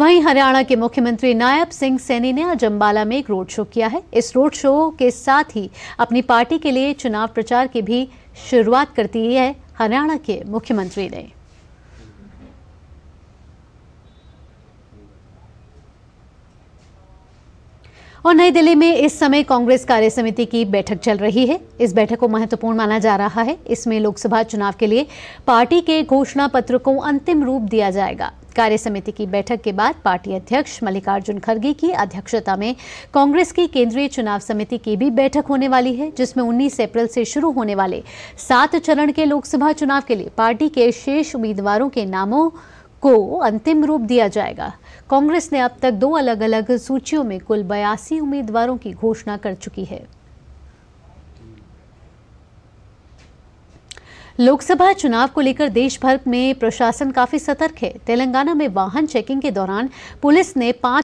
वहीं हरियाणा के मुख्यमंत्री नायब सिंह सैनी ने आज अम्बाला में एक रोड शो किया है इस रोड शो के साथ ही अपनी पार्टी के लिए चुनाव प्रचार की भी शुरुआत करती है हरियाणा के मुख्यमंत्री ने और नई दिल्ली में इस समय कांग्रेस कार्य समिति की बैठक चल रही है इस बैठक को महत्वपूर्ण माना जा रहा है इसमें लोकसभा चुनाव के लिए पार्टी के घोषणा पत्र को अंतिम रूप दिया जाएगा कार्य समिति की बैठक के बाद पार्टी अध्यक्ष मल्लिकार्जुन खड़गे की अध्यक्षता में कांग्रेस की केंद्रीय चुनाव समिति की भी बैठक होने वाली है जिसमें उन्नीस अप्रैल से शुरू होने वाले सात चरण के लोकसभा चुनाव के लिए पार्टी के शेष उम्मीदवारों के नामों को अंतिम रूप दिया जाएगा कांग्रेस ने अब तक दो अलग अलग सूचियों में कुल बयासी उम्मीदवारों की घोषणा कर चुकी है लोकसभा चुनाव को लेकर देश भर में प्रशासन काफी सतर्क है तेलंगाना में वाहन चेकिंग के दौरान पुलिस ने पांच